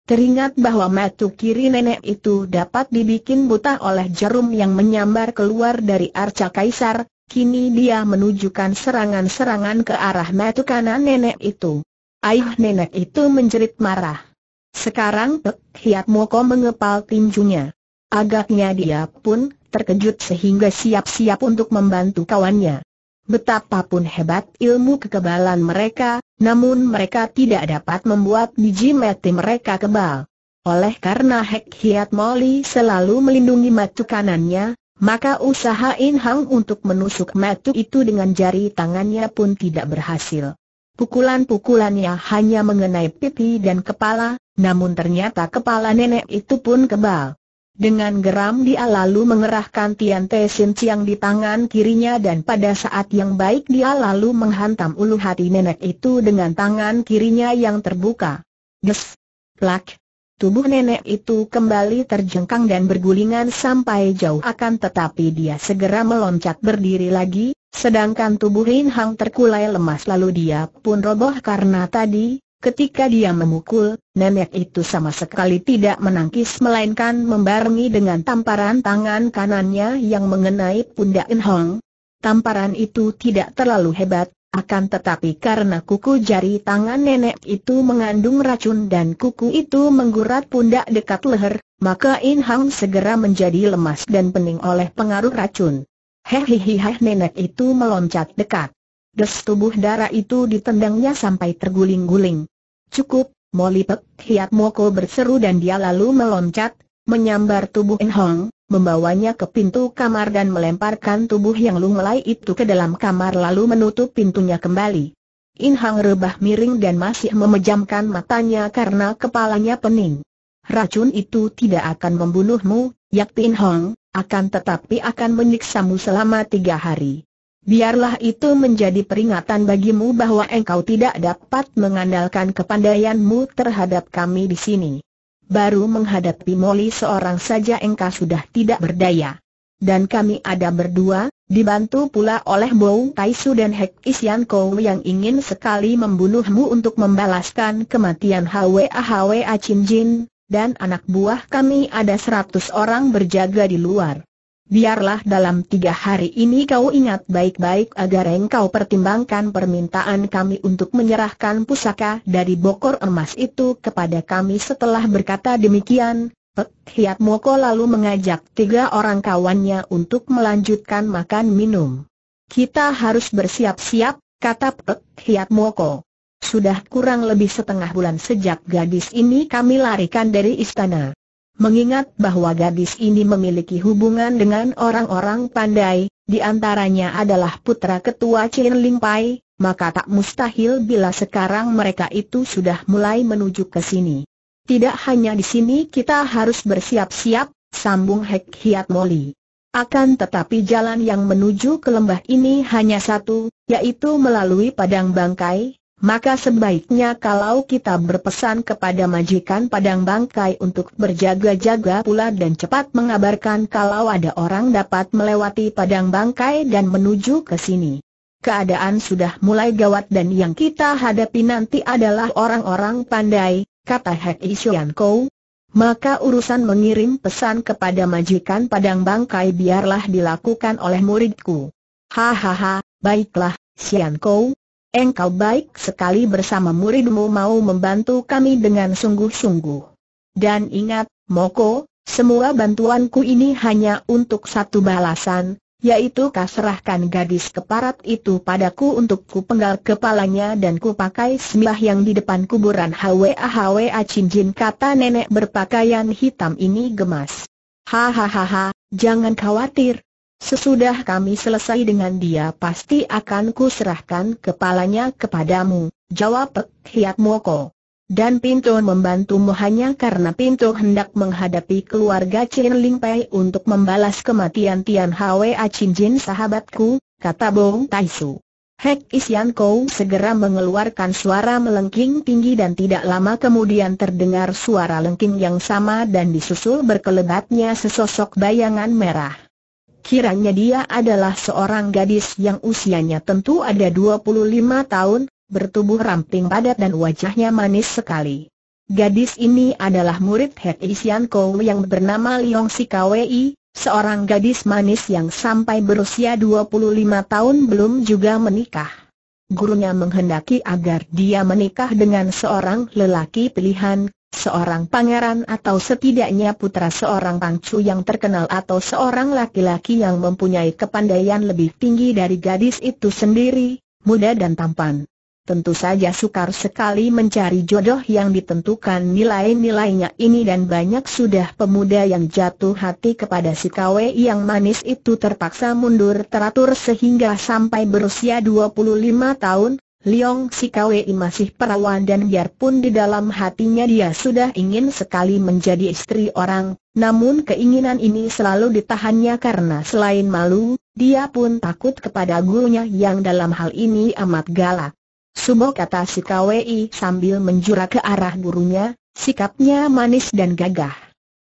Teringat bahwa matu kiri nenek itu dapat dibikin buta oleh jarum yang menyambar keluar dari arca kaisar, kini dia menunjukkan serangan-serangan ke arah matu kanan nenek itu. Ayah nenek itu menjerit marah. Sekarang Pek Hiat Moko mengepal tinjunya. Agaknya dia pun terkejut sehingga siap-siap untuk membantu kawannya. Betapapun hebat ilmu kekebalan mereka, namun mereka tidak dapat membuat biji mati mereka kebal. Oleh karena Hek Hiat Moli selalu melindungi matu kanannya, maka usaha In Hang untuk menusuk matu itu dengan jari tangannya pun tidak berhasil. Pukulan-pukulannya hanya mengenai pipi dan kepala, namun ternyata kepala nenek itu pun kebal. Dengan geram dia lalu mengerahkan Tian Te Sin Chiang di tangan kirinya dan pada saat yang baik dia lalu menghantam ulu hati nenek itu dengan tangan kirinya yang terbuka. Des! Plak! Tubuh nenek itu kembali terjengkang dan bergulingan sampai jauh akan tetapi dia segera meloncat berdiri lagi, sedangkan tubuh rin Hang terkulai lemas lalu dia pun roboh karena tadi, Ketika dia memukul, nenek itu sama sekali tidak menangkis melainkan membarengi dengan tamparan tangan kanannya yang mengenai pundak Inhong. Tamparan itu tidak terlalu hebat, akan tetapi karena kuku jari tangan nenek itu mengandung racun dan kuku itu menggurat pundak dekat leher, maka Inhong segera menjadi lemas dan pening oleh pengaruh racun. Hehehe nenek itu meloncat dekat. Des tubuh darah itu ditendangnya sampai terguling-guling. Cukup, molipek, Pek Hiat Moko berseru dan dia lalu meloncat, menyambar tubuh Inhong, membawanya ke pintu kamar dan melemparkan tubuh yang lunglai itu ke dalam kamar lalu menutup pintunya kembali. In rebah miring dan masih memejamkan matanya karena kepalanya pening. Racun itu tidak akan membunuhmu, Yak Inhong, akan tetapi akan menyiksamu selama tiga hari biarlah itu menjadi peringatan bagimu bahwa engkau tidak dapat mengandalkan kepandaianmu terhadap kami di sini. Baru menghadapi Molly seorang saja engkau sudah tidak berdaya. Dan kami ada berdua, dibantu pula oleh Bou Taisu dan Hek Isian Kou yang ingin sekali membunuhmu untuk membalaskan kematian Hwa Hwa Chin Jin, dan anak buah kami ada seratus orang berjaga di luar. Biarlah dalam tiga hari ini kau ingat baik-baik agar engkau pertimbangkan permintaan kami untuk menyerahkan pusaka dari bokor emas itu kepada kami setelah berkata demikian. Hiat Moko lalu mengajak tiga orang kawannya untuk melanjutkan makan minum. Kita harus bersiap-siap, kata Pek Hiat Moko. Sudah kurang lebih setengah bulan sejak gadis ini kami larikan dari istana. Mengingat bahwa gadis ini memiliki hubungan dengan orang-orang pandai, di antaranya adalah putra ketua Chin Ling Pai, maka tak mustahil bila sekarang mereka itu sudah mulai menuju ke sini. Tidak hanya di sini kita harus bersiap-siap, sambung Hek Hiat Moli. Akan tetapi jalan yang menuju ke lembah ini hanya satu, yaitu melalui padang bangkai, maka sebaiknya kalau kita berpesan kepada majikan padang bangkai untuk berjaga-jaga pula dan cepat mengabarkan kalau ada orang dapat melewati padang bangkai dan menuju ke sini. Keadaan sudah mulai gawat dan yang kita hadapi nanti adalah orang-orang pandai, kata Hek Isyuan Kou. Maka urusan mengirim pesan kepada majikan padang bangkai biarlah dilakukan oleh muridku. Hahaha, baiklah, Sian Kou, Engkau baik sekali bersama muridmu mau membantu kami dengan sungguh-sungguh. Dan ingat, Moko, semua bantuanku ini hanya untuk satu balasan, yaitu kaserahkan gadis keparat itu padaku untuk kupenggal kepalanya dan kupakai pakai yang di depan kuburan Hwa Hwa Cinjin kata nenek berpakaian hitam ini gemas. Hahaha, jangan khawatir, Sesudah kami selesai dengan dia pasti akan kuserahkan kepalanya kepadamu, jawab Pek Hiat Moko. Dan Pinto membantumu hanya karena Pinto hendak menghadapi keluarga Chin Ling Pei untuk membalas kematian Tian Hwa Chin Jin sahabatku, kata Bong Tai Su. Hek Isian Kou segera mengeluarkan suara melengking tinggi dan tidak lama kemudian terdengar suara lengking yang sama dan disusul berkelebatnya sesosok bayangan merah. Kiranya dia adalah seorang gadis yang usianya tentu ada 25 tahun, bertubuh ramping padat dan wajahnya manis sekali. Gadis ini adalah murid Hek Isian Kou yang bernama Liong Sikawei, seorang gadis manis yang sampai berusia 25 tahun belum juga menikah. Gurunya menghendaki agar dia menikah dengan seorang lelaki pilihan, seorang pangeran atau setidaknya putra seorang pangcu yang terkenal atau seorang laki-laki yang mempunyai kepandaian lebih tinggi dari gadis itu sendiri, muda dan tampan. Tentu saja sukar sekali mencari jodoh yang ditentukan nilai-nilainya ini dan banyak sudah pemuda yang jatuh hati kepada si kawe yang manis itu terpaksa mundur teratur sehingga sampai berusia 25 tahun, si Sikawei masih perawan dan biarpun di dalam hatinya dia sudah ingin sekali menjadi istri orang, namun keinginan ini selalu ditahannya karena selain malu, dia pun takut kepada gurunya yang dalam hal ini amat galak. Sumo kata Sikawei sambil menjura ke arah gurunya, sikapnya manis dan gagah.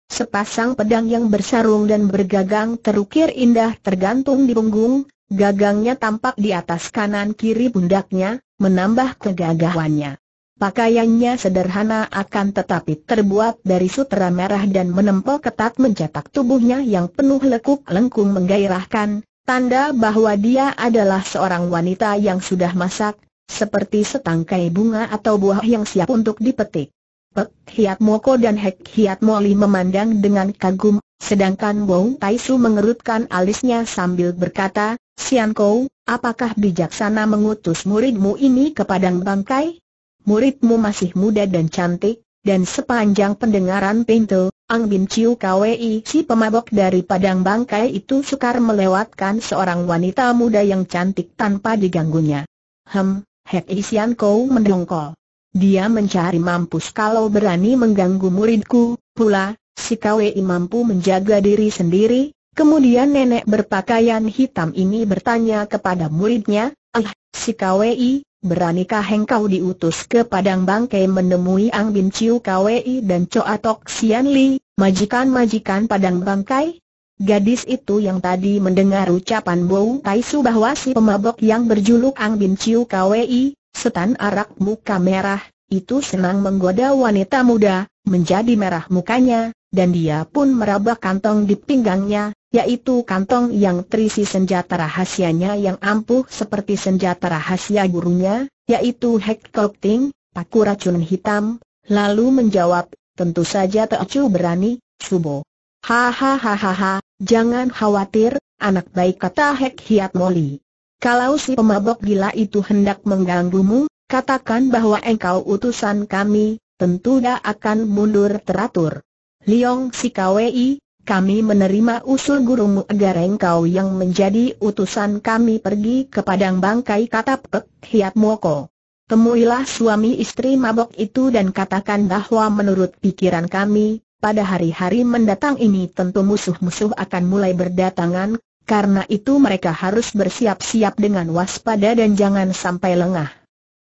Sepasang pedang yang bersarung dan bergagang terukir indah tergantung di punggung, gagangnya tampak di atas kanan kiri pundaknya, menambah kegagahannya. Pakaiannya sederhana akan tetapi terbuat dari sutera merah dan menempel ketat mencetak tubuhnya yang penuh lekuk lengkung menggairahkan, tanda bahwa dia adalah seorang wanita yang sudah masak, seperti setangkai bunga atau buah yang siap untuk dipetik. Pek Hiat Moko dan Hek Hiat Moli memandang dengan kagum, sedangkan Wong Tai Su mengerutkan alisnya sambil berkata, Sian Kou, Apakah bijaksana mengutus muridmu ini ke padang bangkai? Muridmu masih muda dan cantik, dan sepanjang pendengaran pintu, Ang Bin Chiu Kwi si pemabok dari padang bangkai itu sukar melewatkan seorang wanita muda yang cantik tanpa diganggunya. Hem, Hek Isian Kou mendongkol. Dia mencari mampus kalau berani mengganggu muridku, pula, si Kwi mampu menjaga diri sendiri, Kemudian nenek berpakaian hitam ini bertanya kepada muridnya, Ah, si Kwei, beranikah engkau diutus ke Padang Bangkai menemui Ang Bin Chiu Kwei dan Choa Tok Sian Li, majikan-majikan Padang Bangkai? Gadis itu yang tadi mendengar ucapan Bou Tai Su bahwa si pemabok yang berjuluk Ang Bin Chiu Kwei, setan arak muka merah, itu senang menggoda wanita muda, menjadi merah mukanya, dan dia pun meraba kantong di pinggangnya, yaitu kantong yang terisi senjata rahasianya yang ampuh seperti senjata rahasia gurunya, yaitu Hek Kok Ting, paku racun hitam, lalu menjawab, tentu saja Teocu berani, Subo. Hahaha, jangan khawatir, anak baik kata Hek Hiat Moli. Kalau si pemabok gila itu hendak mengganggumu, katakan bahwa engkau utusan kami, tentu dia akan mundur teratur. Liong Sikawei, kami menerima usul gurumu agar engkau yang menjadi utusan kami pergi ke padang bangkai kata Pek Hiat Moko. Temuilah suami istri mabok itu dan katakan bahwa menurut pikiran kami, pada hari-hari mendatang ini tentu musuh-musuh akan mulai berdatangan, karena itu mereka harus bersiap-siap dengan waspada dan jangan sampai lengah.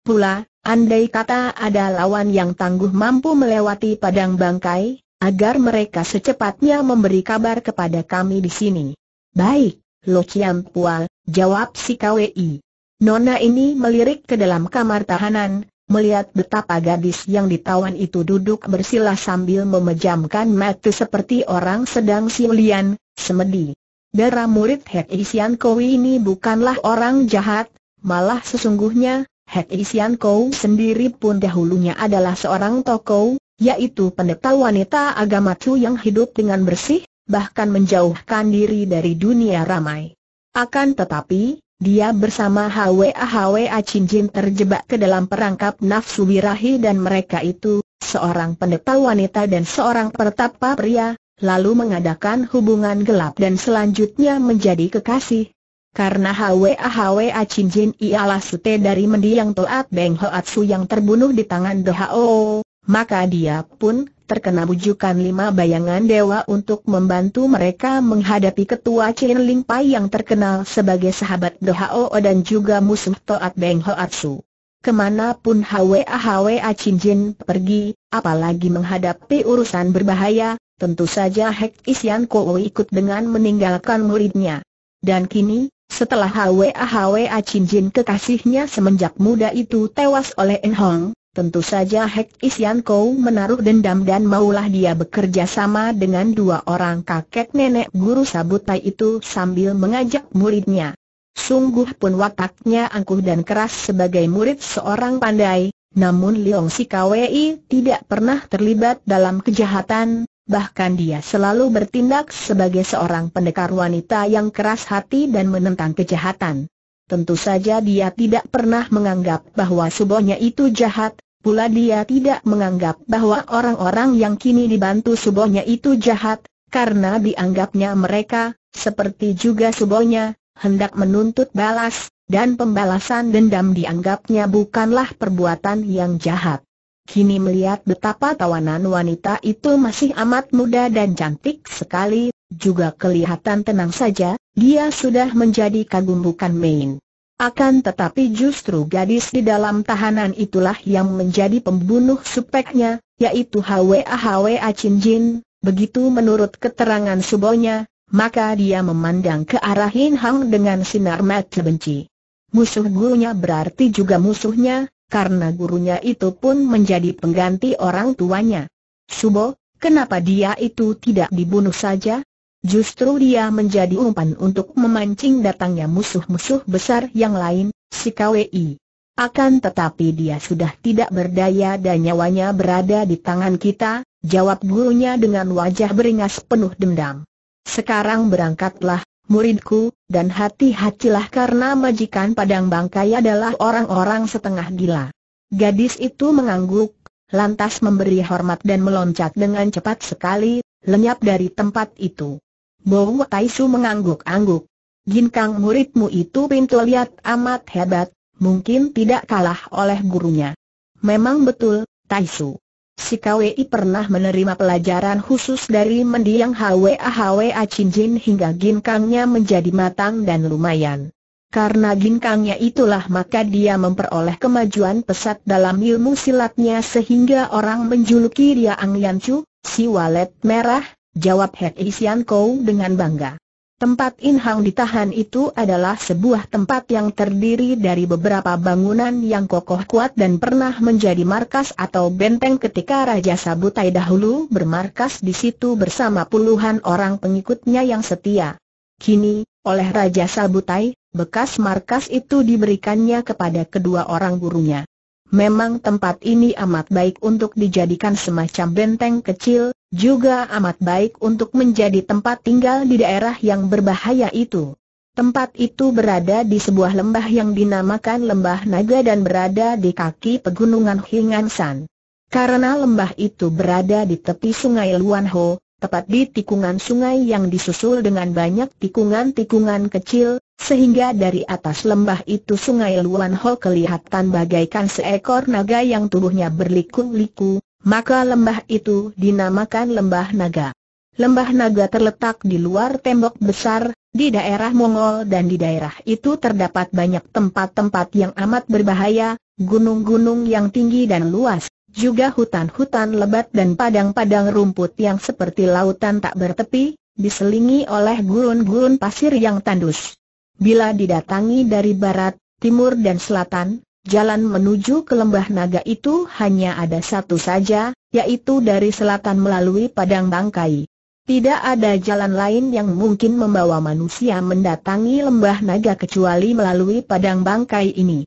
Pula, andai kata ada lawan yang tangguh mampu melewati padang bangkai, agar mereka secepatnya memberi kabar kepada kami di sini. Baik, Lo Chiam Pual, jawab si KWI. Nona ini melirik ke dalam kamar tahanan, melihat betapa gadis yang ditawan itu duduk bersila sambil memejamkan mata seperti orang sedang siulian, semedi. Darah murid Hek Isian Kowi ini bukanlah orang jahat, malah sesungguhnya, Hek Isian Kow sendiri pun dahulunya adalah seorang tokoh, yaitu pendeta wanita agama Chu yang hidup dengan bersih, bahkan menjauhkan diri dari dunia ramai. Akan tetapi, dia bersama HWA-HWA Jin terjebak ke dalam perangkap nafsu birahi dan mereka itu, seorang pendeta wanita dan seorang pertapa pria, lalu mengadakan hubungan gelap dan selanjutnya menjadi kekasih. Karena HWA-HWA Jin ialah sute dari mendiang Toat Beng Hoatsu yang terbunuh di tangan Dohao, maka dia pun terkena bujukan lima bayangan dewa untuk membantu mereka menghadapi ketua Chin Ling Pai yang terkenal sebagai sahabat Hao dan juga musuh Toat Beng Ho Kemana Kemanapun Hwa Hwa Chin Jin pergi, apalagi menghadapi urusan berbahaya, tentu saja Hek Isian Kuo ikut dengan meninggalkan muridnya. Dan kini, setelah Hwa Hwa Chin Jin kekasihnya semenjak muda itu tewas oleh En Hong, Tentu saja Hek Isian Kou menaruh dendam dan maulah dia bekerja sama dengan dua orang kakek nenek guru sabutai itu sambil mengajak muridnya. Sungguh pun wataknya angkuh dan keras sebagai murid seorang pandai, namun Leong Si tidak pernah terlibat dalam kejahatan, bahkan dia selalu bertindak sebagai seorang pendekar wanita yang keras hati dan menentang kejahatan. Tentu saja dia tidak pernah menganggap bahwa subohnya itu jahat, Pula dia tidak menganggap bahwa orang-orang yang kini dibantu subohnya itu jahat, karena dianggapnya mereka, seperti juga subohnya, hendak menuntut balas, dan pembalasan dendam dianggapnya bukanlah perbuatan yang jahat. Kini melihat betapa tawanan wanita itu masih amat muda dan cantik sekali, juga kelihatan tenang saja, dia sudah menjadi kagum bukan main. Akan tetapi justru gadis di dalam tahanan itulah yang menjadi pembunuh supeknya, yaitu Hwa Hwa Chin Jin, begitu menurut keterangan subonya, maka dia memandang ke arah Hin Hang dengan sinar mata benci. Musuh gurunya berarti juga musuhnya, karena gurunya itu pun menjadi pengganti orang tuanya. Subo, kenapa dia itu tidak dibunuh saja? Justru dia menjadi umpan untuk memancing datangnya musuh-musuh besar yang lain, si KWI. Akan tetapi dia sudah tidak berdaya dan nyawanya berada di tangan kita, jawab gurunya dengan wajah beringas penuh dendam. Sekarang berangkatlah, muridku, dan hati-hatilah karena majikan Padang Bangkai adalah orang-orang setengah gila. Gadis itu mengangguk, lantas memberi hormat dan meloncat dengan cepat sekali, lenyap dari tempat itu. Bau Taisu mengangguk-angguk. Ginkang muridmu itu pintu lihat amat hebat, mungkin tidak kalah oleh gurunya. Memang betul, Taisu. Si KWI pernah menerima pelajaran khusus dari mendiang HWA HWA Cinjin hingga ginkangnya menjadi matang dan lumayan. Karena ginkangnya itulah maka dia memperoleh kemajuan pesat dalam ilmu silatnya sehingga orang menjuluki dia Ang Chu, si walet merah, Jawab Hek Isian Kou dengan bangga. Tempat In Hang ditahan itu adalah sebuah tempat yang terdiri dari beberapa bangunan yang kokoh kuat dan pernah menjadi markas atau benteng ketika Raja Sabutai dahulu bermarkas di situ bersama puluhan orang pengikutnya yang setia. Kini, oleh Raja Sabutai, bekas markas itu diberikannya kepada kedua orang gurunya. Memang tempat ini amat baik untuk dijadikan semacam benteng kecil, juga amat baik untuk menjadi tempat tinggal di daerah yang berbahaya itu. Tempat itu berada di sebuah lembah yang dinamakan Lembah Naga dan berada di kaki pegunungan Hingansan. Karena lembah itu berada di tepi sungai Luanho, tepat di tikungan sungai yang disusul dengan banyak tikungan-tikungan kecil, sehingga dari atas lembah itu sungai Luanho kelihatan bagaikan seekor naga yang tubuhnya berliku-liku, maka lembah itu dinamakan Lembah Naga. Lembah Naga terletak di luar tembok besar, di daerah Mongol dan di daerah itu terdapat banyak tempat-tempat yang amat berbahaya, gunung-gunung yang tinggi dan luas, juga hutan-hutan lebat dan padang-padang rumput yang seperti lautan tak bertepi, diselingi oleh gurun-gurun pasir yang tandus. Bila didatangi dari barat, timur dan selatan, Jalan menuju ke lembah naga itu hanya ada satu saja, yaitu dari selatan melalui padang bangkai. Tidak ada jalan lain yang mungkin membawa manusia mendatangi lembah naga kecuali melalui padang bangkai ini.